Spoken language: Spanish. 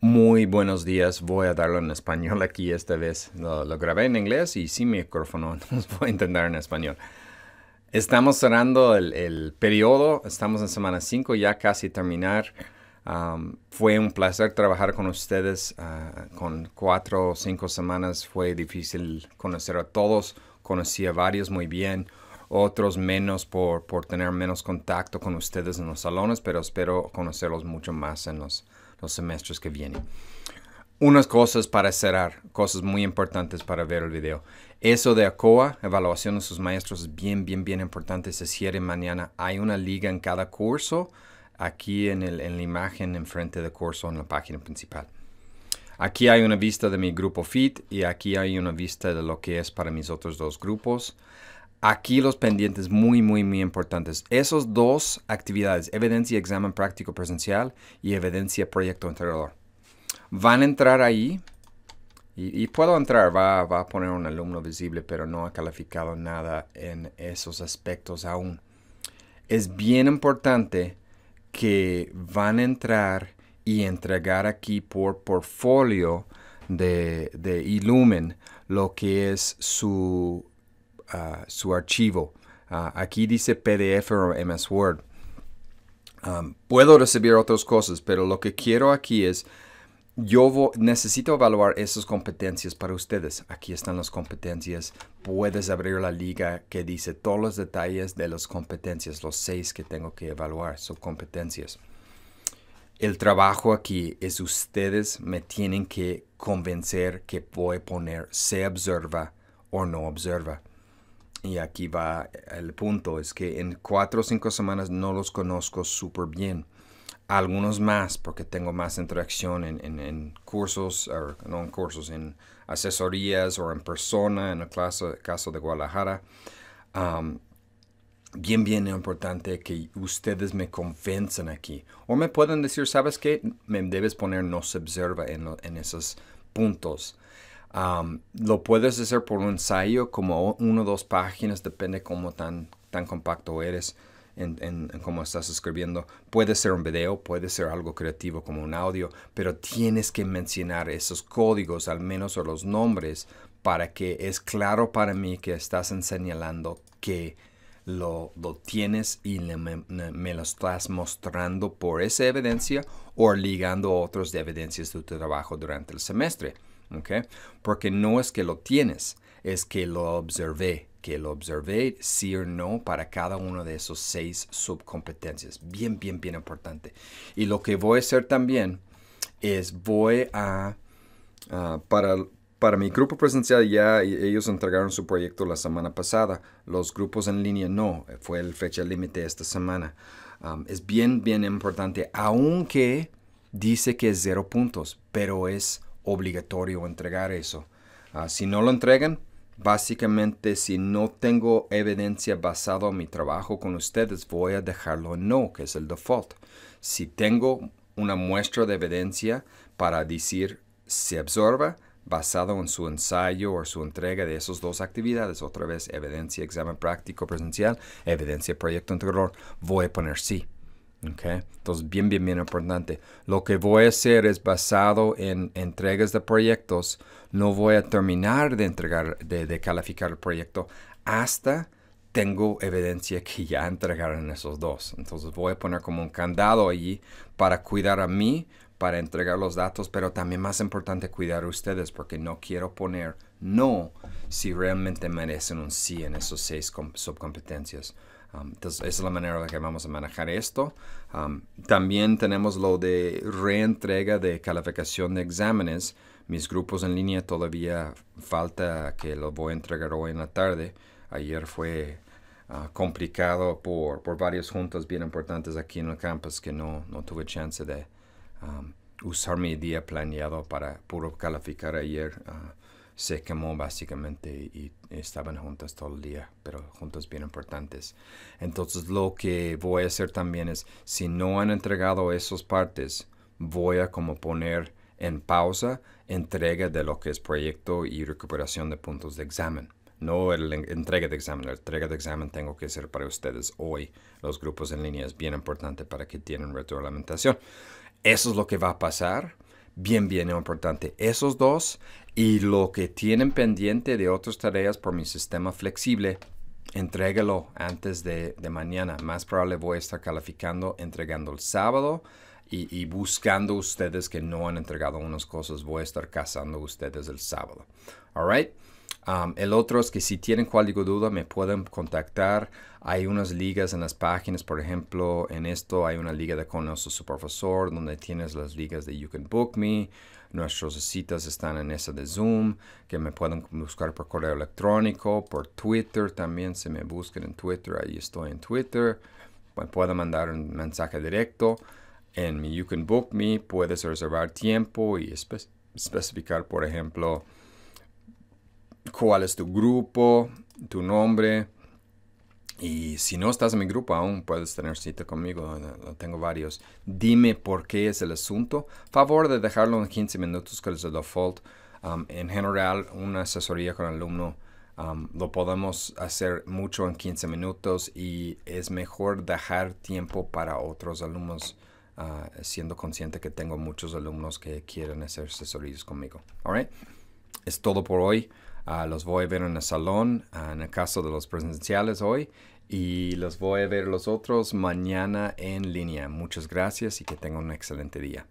Muy buenos días, voy a darlo en español aquí esta vez. Lo, grabé en inglés y sin micrófono, entonces voy a intentar en español. Estamos cerrando el, periodo, estamos en semana 5, ya casi terminar. fue un placer trabajar con ustedes. Ah, con cuatro o cinco semanas fue difícil conocer a todos, conocí a varios muy bien otros menos por, por tener menos contacto con ustedes en los salones, pero espero conocerlos mucho más en los, los semestres que vienen. Unas cosas para cerrar, cosas muy importantes para ver el video. Eso de ACOA, evaluación de sus maestros, es bien, bien, bien importante. Se cierra mañana. Hay una liga en cada curso, aquí en, en la imagen, enfrente del curso, en la página principal. Aquí hay una vista de mi grupo FIT y aquí hay una vista de lo que es para mis otros dos grupos. Aquí los pendientes muy, muy, muy importantes. Esos dos actividades, evidencia examen práctico presencial y evidencia proyecto integrador. Van a entrar ahí y, puedo entrar, va, a poner un alumno visible, pero no ha calificado nada en esos aspectos aún. Es bien importante que van a entrar y entregar aquí por portfolio de, de lo que es su su archivo. Ah, aquí dice PDF o MS Word. Um, puedo recibir otras cosas, pero lo que quiero aquí es, yo necesito evaluar esas competencias para ustedes. Aquí están las competencias. Puedes abrir la liga que dice todos los detalles de las competencias, los seis que tengo que evaluar, son competencias. El trabajo aquí es ustedes me tienen que convencer que voy a poner se observa o no observa y aquí va el punto, es que en cuatro o cinco semanas no los conozco súper bien. Algunos más, porque tengo más interacción en, cursos, no en cursos, en asesorías o en persona, en el caso, caso de Guadalajara. bien, bien importante que ustedes me convenzan aquí. O me pueden decir, ¿sabes qué? Me debes poner no se observa en, en esos puntos lo puedes hacer por un ensayo, como uno o dos páginas, depende cómo tan, tan compacto eres. En, cómo estás escribiendo. Puede ser un video, puede ser algo creativo como un audio, pero tienes que mencionar esos códigos, al menos o los nombres, para que es claro para mí que estás señalando que lo, tienes y me, lo estás mostrando por esa evidencia o ligando otros de evidencias de tu trabajo durante el semestre. ¿okay? Porque no es que lo tienes, es que lo observé, que lo observé sí o no para cada uno de esos seis subcompetencias. Bien, bien, bien importante. Y lo que voy a hacer también es voy a, para, para mi grupo presencial ya ellos entregaron su proyecto la semana pasada. Los grupos en línea no, fue el fecha límite esta semana. Um, es bien, bien importante, aunque dice que es cero puntos, pero es obligatorio entregar eso. Ah, si no lo entregan, básicamente si no tengo evidencia basada en mi trabajo con ustedes, voy a dejarlo no, que es el default. Si tengo una muestra de evidencia para decir se absorba, basado en su ensayo o su entrega de esas dos actividades, otra vez evidencia examen práctico presencial, evidencia proyecto integrador, voy a poner sí. Entonces, bien, bien, bien importante. Lo que voy a hacer es basado en entregas de proyectos. No voy a terminar de entregar, de calificar el proyecto hasta tengo evidencia que ya entregaron esos dos. Entonces voy a poner como un candado allí para cuidar a mí, para entregar los datos, pero también más importante cuidar a ustedes porque no quiero poner no si realmente merecen un sí en esos seis subcompetencias. Um, entonces, es la manera la que vamos a manejar esto. Um, también tenemos lo de reentrega de calificación de exámenes. Mis grupos en línea todavía falta que lo voy a entregar hoy en la tarde. Ayer fue ah, complicado por, por varias juntas bien importantes aquí en el campus que no, no tuve chance de um, usar mi día planeado para puro calificar ayer. Ah, se quemó básicamente y estaban juntas todo el día, pero juntas bien importantes. Entonces lo que voy a hacer también es, si no han entregado esas partes, voy a como poner en pausa entrega de lo que es proyecto y recuperación de puntos de examen. No el entrega de examen, la entrega de examen tengo que hacer para ustedes hoy. Los grupos en línea es bien importante para que tienen retroalimentación. Eso es lo que va a pasar bien, bien importante. Esos dos y lo que tienen pendiente de otras tareas por mi sistema flexible, entrégalo antes de, mañana. Más probable voy a estar calificando, entregando el sábado. Y, buscando ustedes que no han entregado unas cosas, voy a estar cazando ustedes el sábado. All right? el otro es que si tienen código duda me pueden contactar. Hay unas ligas en las páginas, por ejemplo, en esto hay una liga de Conoce su profesor, donde tienes las ligas de You Can Book Me. Nuestras citas están en esa de Zoom, que me pueden buscar por correo electrónico, por Twitter también, se me buscan en Twitter, ahí estoy en Twitter. Me pueden mandar un mensaje directo. En mi You Can Book Me puedes reservar tiempo y especificar, por ejemplo, cuál es tu grupo, tu nombre. Y si no estás en mi grupo aún, puedes tener cita conmigo. Eh, tengo varios. Dime por qué es el asunto. Favor de dejarlo en 15 minutos, que es el default. Um, en general, una asesoría con alumno um, lo podemos hacer mucho en 15 minutos y es mejor dejar tiempo para otros alumnos, ah, siendo consciente que tengo muchos alumnos que quieren hacer asesorías conmigo. All right? es todo por hoy. Ah, los voy a ver en el salón, en el caso de los presenciales hoy, y los voy a ver los otros mañana en línea. Muchas gracias y que tengan un excelente día.